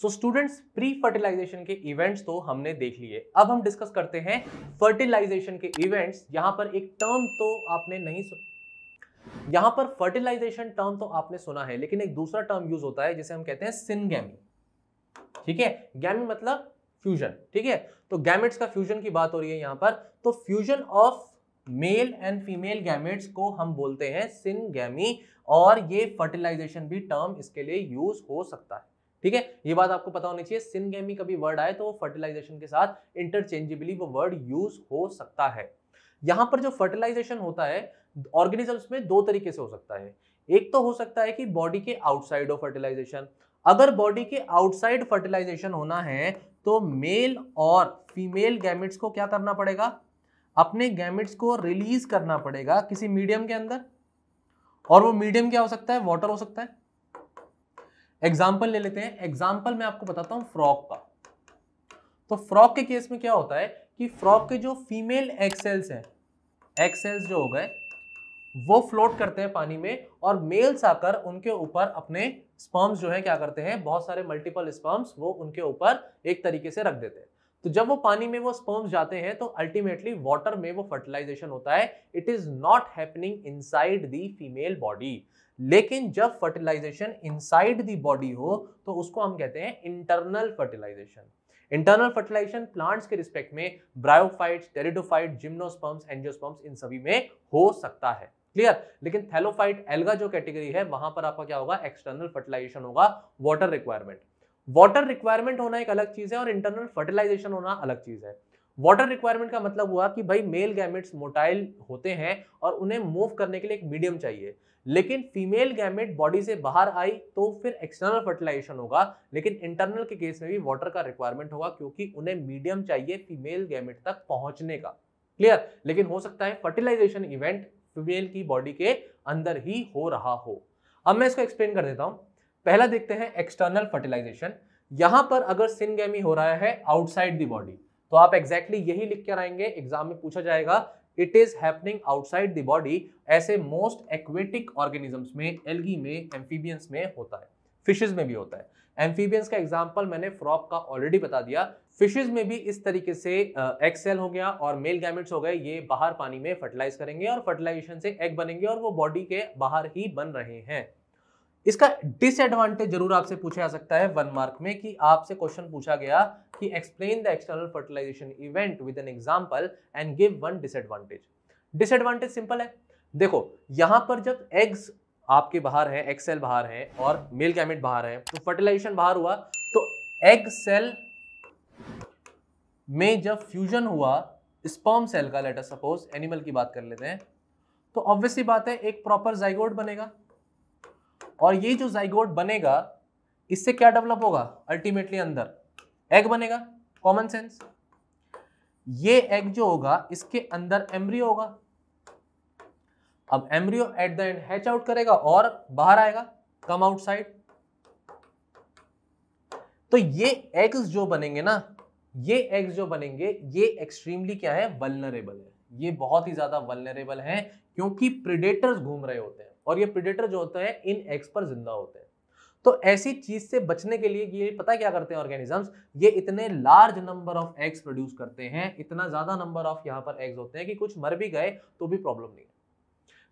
सो students pre fertilization के events तो हमने देख लिए अब हम डिस्कस करते हैं फर्टिलाइजेशन के इवेंट्स यहां पर एक टर्म तो आपने नहीं सुन यहां पर फर्टिलाइजेशन टर्म तो आपने सुना है लेकिन एक दूसरा टर्म यूज होता है जिसे हम कहते हैं सिनगैमी ठीक है गैमी मतलब फ्यूजन ठीक है तो गैमेट्स का फ्यूजन की बात हो रही है यहाँ पर तो fusion of male and female gametes को हम बोलते हैं सिनगैमी और ये फर्टिलाइजेशन भी टर्म इसके लिए यूज हो सकता है ठीक है ये बात आपको पता होनी चाहिए सिनगेमी का भी वर्ड आए तो वो फर्टिलाइजेशन के साथ इंटरचेंजेबली वो वर्ड यूज हो सकता है यहां पर जो फर्टिलाइजेशन होता है ऑर्गेनिजम्स में दो तरीके से हो सकता है एक तो हो सकता है कि बॉडी के आउटसाइड ऑफ फर्टिलाइजेशन अगर बॉडी के आउटसाइड फर्टिलाइजेशन होना है तो मेल और फीमेल गैमिट्स को क्या करना पड़ेगा अपने गैमिट्स को रिलीज करना पड़ेगा किसी मीडियम के अंदर और वो मीडियम क्या हो सकता है वाटर हो सकता है एग्जाम्पल ले लेते हैं एग्जाम्पल मैं आपको बताता हूँ फ्रॉक का तो फ्रॉक के केस में क्या होता है कि फ्रॉक के जो फीमेल एक्सेल्स हैं एक्सेल्स जो हो गए वो फ्लोट करते हैं पानी में और मेल्स आकर उनके ऊपर अपने स्पर्म्स जो है क्या करते हैं बहुत सारे मल्टीपल स्पर्म्स वो उनके ऊपर एक तरीके से रख देते हैं तो जब वो पानी में वो स्पर्म्स जाते हैं तो अल्टीमेटली वाटर में वो फर्टिलाइजेशन होता है it is not happening inside the female body लेकिन जब फर्टिलाइजेशन इनसाइड दी बॉडी हो तो उसको हम कहते हैं internal fertilization internal fertilization plants के रिस्पेक्ट में ब्रायोफाइट्स टेरिडोफाइट जिम्नोस्पर्म्स एंजियोस्पर्म्स इन सभी में हो सकता है क्लियर लेकिन थैलोफाइट एल्गा जो कैटेगरी है वहां पर आपका क्या होगा एक्सटर्नल फर्टिलाइजेशन होगा वाटर रिक्वायरमेंट वाटर रिक्वायरमेंट होना एक अलग चीज़ है और इंटरनल फर्टिलाइजेशन होना अलग चीज़ है वाटर रिक्वायरमेंट का मतलब हुआ कि भाई मेल गैमेट्स मोटाइल होते हैं और उन्हें मूव करने के लिए एक मीडियम चाहिए लेकिन फीमेल गैमेट बॉडी से बाहर आई तो फिर एक्सटर्नल फर्टिलाइजेशन होगा लेकिन इंटरनल के केस में भी वाटर का रिक्वायरमेंट होगा क्योंकि उन्हें मीडियम चाहिए फीमेल गैमेट तक पहुंचने का क्लियर लेकिन हो सकता है फर्टिलाइजेशन इवेंट फीमेल की बॉडी के अंदर ही हो रहा हो अब मैं इसको एक्सप्लेन कर देता हूँ पहला देखते हैं एक्सटर्नल फर्टिलाइजेशन यहां पर अगर सिनगेमी हो रहा है आउटसाइड दी बॉडी तो आप एग्जैक्टली exactly यही लिख कर आएंगे एग्जाम में पूछा जाएगा it is happening outside the body ऐसे मोस्ट एक्वेटिक ऑर्गेनिजम्स में एलगी में एम्फीबियंस में होता है फिशेज में भी होता है एम्फीबियंस का एग्जाम्पल मैंने फ्रॉक का ऑलरेडी बता दिया फिशेज में भी इस तरीके से एक्सेल हो गया और मेल गैमेट्स हो गए ये बाहर पानी में फर्टिलाइज करेंगे और फर्टिलाइजेशन से एग बनेंगे और वो बॉडी के बाहर ही बन रहे हैं इसका डिसएडवांटेज जरूर आपसे पूछा जा सकता है वन मार्क में कि आपसे क्वेश्चन पूछा गया कि explain the external fertilization event with an example and give one disadvantage disadvantage simple है देखो यहां पर जब एग्स आपके बाहर है एग सेल बाहर है और मेल कैमिट बाहर है तो फर्टिलाइजेशन बाहर हुआ तो एग सेल में जब फ्यूजन हुआ स्पर्म सेल का लेटर सपोज एनिमल की बात कर लेते हैं तो ऑब्वियसली बात है एक प्रॉपर जाइगोड बनेगा और ये जो जाइगोट बनेगा इससे क्या डेवलप होगा अल्टीमेटली अंदर एग बनेगा कॉमन सेंस ये एग जो होगा इसके अंदर एम्ब्रियो होगा अब embryo at the end hatch out करेगा और बाहर आएगा कम आउटसाइड तो ये एग्स जो बनेंगे ना ये एग्स जो बनेंगे ये एक्सट्रीमली क्या है वलनरेबल है ये बहुत ही ज्यादा वलनरेबल है क्योंकि प्रिडेटर्स घूम रहे होते हैं और ये प्रिडेटर जो होते हैं इन एग्स पर जिंदा होते हैं तो ऐसी चीज से बचने के लिए ये पता क्या करते हैं ऑर्गेनिजम्स ये इतने large number of eggs produce करते हैं इतना ज्यादा नंबर ऑफ यहाँ पर एग्स होते हैं कि कुछ मर भी गए तो भी प्रॉब्लम नहीं है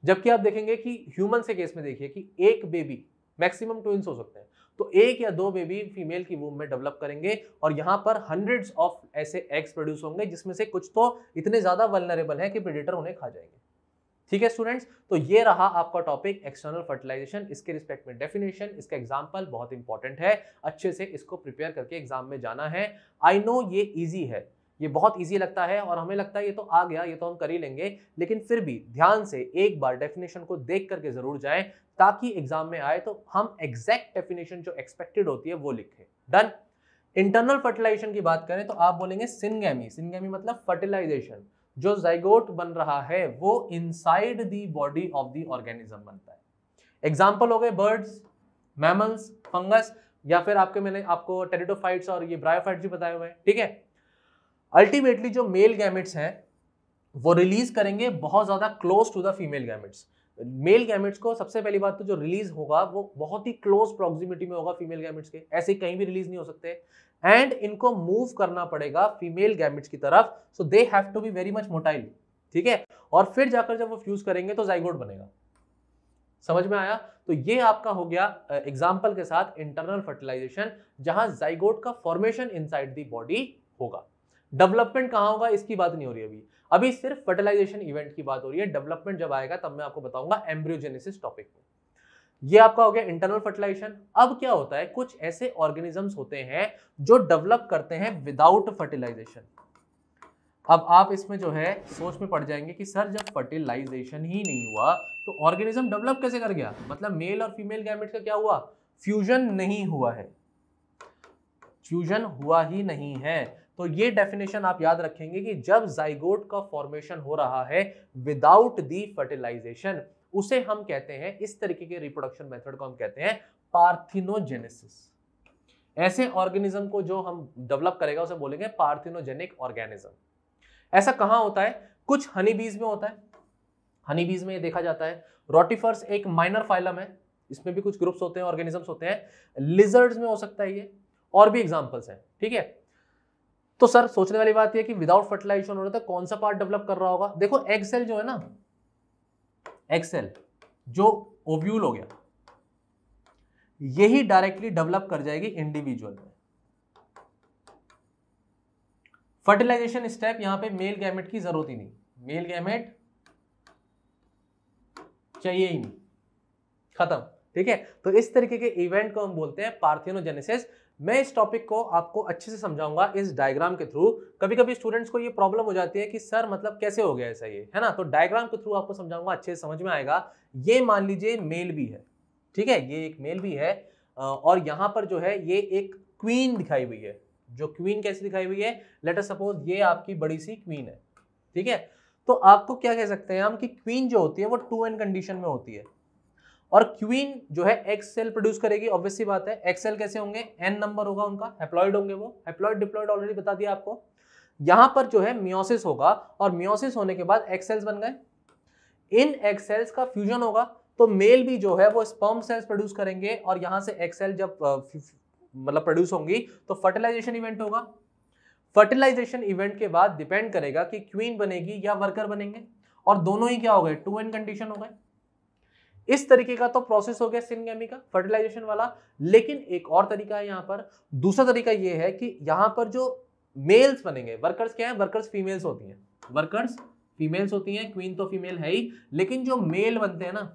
जबकि आप देखेंगे कि ह्यूमन से केस में देखिए कि एक बेबी मैक्सिमम ट्विंस हो सकते हैं तो एक या दो बेबी फीमेल की वूम में डेवलप करेंगे और यहाँ पर हंड्रेड्स ऑफ ऐसे एग्स प्रोड्यूस होंगे जिसमें से कुछ तो इतने ज़्यादा वलनरेबल हैं कि प्रेडेटर उन्हें खा जाएंगे ठीक है स्टूडेंट्स तो ये रहा आपका टॉपिक एक्सटर्नल फर्टिलाइजेशन इसके रिस्पेक्ट में डेफिनेशन इसका एग्जाम्पल बहुत इंपॉर्टेंट है अच्छे से इसको प्रिपेयर करके एग्जाम में जाना है आई नो ये ईजी है ये बहुत इजी लगता है और हमें लगता है ये तो आ गया ये तो हम कर ही लेंगे लेकिन फिर भी ध्यान से एक बार डेफिनेशन को देख करके ज़रूर जाएं ताकि एग्जाम में आए तो हम एग्जैक्ट डेफिनेशन जो एक्सपेक्टेड होती है वो लिखें डन इंटरनल फर्टिलाइजेशन की बात करें तो आप बोलेंगे सिंगेमी सिंगेमी मतलब फर्टिलाइजेशन जो जाइगोट बन रहा है वो inside the body of the organism बनता है एग्जाम्पल हो गए बर्ड्स मैमल्स फंगस या फिर आपके मैंने आपको टेरिटोफाइट्स और ये ब्रायोफाइट्स भी बताए हुए हैं ठीक है अल्टीमेटली जो मेल गैमेट्स हैं वो रिलीज करेंगे बहुत ज़्यादा close to the female gametes male gametes को सबसे पहली बात तो जो रिलीज होगा वो बहुत ही क्लोज प्रॉक्सिमिटी में होगा फीमेल गैमेट्स के ऐसे कहीं भी रिलीज नहीं हो सकते एंड इनको मूव करना पड़ेगा फीमेल गैमिट्स की तरफ so they have to be very much motile ठीक है और फिर जाकर जब वो फ्यूज करेंगे तो जाइगोड बनेगा समझ में आया तो ये आपका हो गया एग्जाम्पल के साथ इंटरनल फर्टिलाइजेशन जहां जाइगोड का फॉर्मेशन इन दी बॉडी होगा डेवलपमेंट कहाँ होगा इसकी बात नहीं हो रही अभी अभी सिर्फ फर्टिलाइजेशन इवेंट की बात हो रही है डेवलपमेंट जब आएगा तब मैं आपको बताऊंगा एम्ब्रियोजेनेसिस टॉपिक में ये आपका हो गया इंटरनल फर्टिलाइजेशन अब क्या होता है कुछ ऐसे ऑर्गेनिजम्स होते हैं जो डेवलप करते हैं विदाउट फर्टिलाइजेशन अब आप इसमें जो है सोच में पड़ जाएंगे कि सर जब फर्टिलाइजेशन ही नहीं हुआ तो ऑर्गेनिज्म डेवलप कैसे कर गया मतलब मेल और फीमेल गैमेट का क्या हुआ फ्यूजन नहीं हुआ है फ्यूजन हुआ ही नहीं है तो ये डेफिनेशन आप याद रखेंगे कि जब जाइगोट का फॉर्मेशन हो रहा है विदाउट दी फर्टिलाइजेशन उसे हम कहते हैं इस तरीके के रिप्रोडक्शन मेथड को हम कहते हैं पार्थिनोजेनेसिस ऐसे ऑर्गेनिज्म को जो हम डेवलप करेगा उसे बोलेंगे पार्थिनोजेनिक ऑर्गेनिज्म ऐसा कहां होता है कुछ हनी बीज में होता है हनी बीज में ये देखा जाता है रोटिफर्स एक माइनर फाइलम है इसमें भी कुछ ग्रुप्स होते हैं ऑर्गेनिजम्स होते हैं लिजर्ड्स में हो सकता है ये और भी एग्जांपल्स हैं ठीक है तो सर सोचने वाली बात यह कि विदाउट फर्टिलाइजेशन होने तक कौन सा पार्ट डेवलप कर रहा होगा देखो एग सेल जो है ना एक्सेल जो ओव्यूल हो गया यही डायरेक्टली डेवलप कर जाएगी इंडिविजुअल में फर्टिलाइजेशन स्टेप यहां पे मेल गैमेट की जरूरत ही नहीं मेल गैमेट चाहिए ही नहीं खत्म ठीक है तो इस तरीके के इवेंट को हम बोलते हैं पार्थिनोजेनेसिस मैं इस टॉपिक को आपको अच्छे से समझाऊंगा इस डायग्राम के थ्रू कभी कभी स्टूडेंट्स को ये प्रॉब्लम हो जाती है कि सर मतलब कैसे हो गया ऐसा ये है ना तो डायग्राम के थ्रू आपको समझाऊंगा अच्छे से समझ में आएगा ये मान लीजिए मेल भी है ठीक है ये एक मेल भी है और यहाँ पर जो है ये एक क्वीन दिखाई हुई है जो क्वीन कैसी दिखाई हुई है लेटर सपोज ये आपकी बड़ी सी क्वीन है ठीक है तो आपको क्या कह सकते हैं हम कि क्वीन जो होती है वो टू एंड कंडीशन में होती है और क्वीन जो है एक्स सेल प्रोड्यूस करेगी ऑब्वियसली बात है एक्स सेल कैसे होंगे एन नंबर होगा उनका हेप्लॉइड होंगे वो हेप्लॉइड डिप्लॉइड ऑलरेडी बता दिया आपको यहां पर जो है मियोसिस होगा और मियोसिस होने के बाद एक्सेल्स बन गए इन एक्सेल्स का फ्यूजन होगा तो मेल भी जो है वो स्पर्म सेल्स प्रोड्यूस करेंगे और यहां से एक्सेल जब मतलब प्रोड्यूस होंगी तो फर्टिलाइजेशन इवेंट होगा फर्टिलाइजेशन इवेंट के बाद डिपेंड करेगा कि क्वीन बनेगी या वर्कर बनेंगे और दोनों ही क्या हो गए टू एन कंडीशन हो गए इस तरीके का तो प्रोसेस हो गया सिनगेमी का फर्टिलाइजेशन वाला लेकिन एक और तरीका है यहाँ पर दूसरा तरीका ये है कि यहाँ पर जो मेल्स बनेंगे वर्कर्स क्या है वर्कर्स फीमेल्स होती हैं वर्कर्स फीमेल्स होती हैं क्वीन तो फीमेल है ही लेकिन जो मेल बनते हैं ना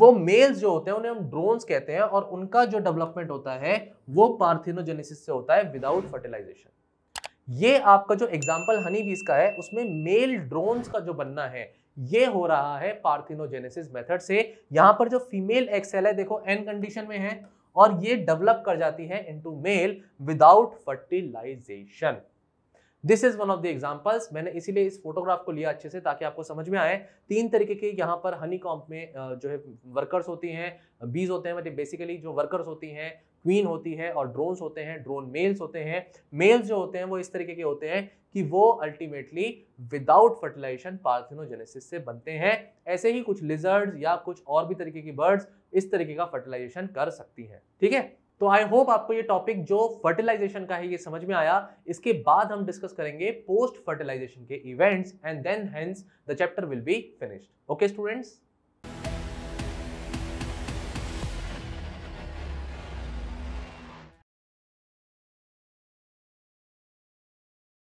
वो मेल्स जो होते हैं उन्हें हम ड्रोन्स कहते हैं और उनका जो डेवलपमेंट होता है वो पार्थिनोजेनेसिस से होता है विदाउट फर्टिलाइजेशन ये आपका जो एग्जाम्पल हनी बीस का है उसमें मेल ड्रोन्स का जो बनना है ये हो रहा है पार्थिनोजेनेसिस मेथड से यहाँ पर जो फीमेल एक्सेल है देखो एन कंडीशन में है और ये डेवलप कर जाती है into male without fertilization this is one of the examples मैंने इसीलिए इस फोटोग्राफ को लिया अच्छे से ताकि आपको समझ में आए तीन तरीके के यहाँ पर हनी कॉम्प में जो है वर्कर्स होती हैं बीज होते हैं मतलब बेसिकली जो वर्कर्स होती हैं क्वीन होती है और ड्रोन्स होते हैं ड्रोन मेल्स होते हैं मेल्स जो होते हैं वो इस तरीके के होते हैं कि वो अल्टीमेटली विदाउट फर्टिलाइजेशन पार्थिनोजेनेसिस से बनते हैं ऐसे ही कुछ लिजर्ड्स या कुछ और भी तरीके की बर्ड्स इस तरीके का फर्टिलाइजेशन कर सकती हैं ठीक है तो आई होप आपको ये टॉपिक जो फर्टिलाइजेशन का है ये समझ में आया इसके बाद हम डिस्कस करेंगे पोस्ट फर्टिलाइजेशन के events and then hence the chapter will be finished okay students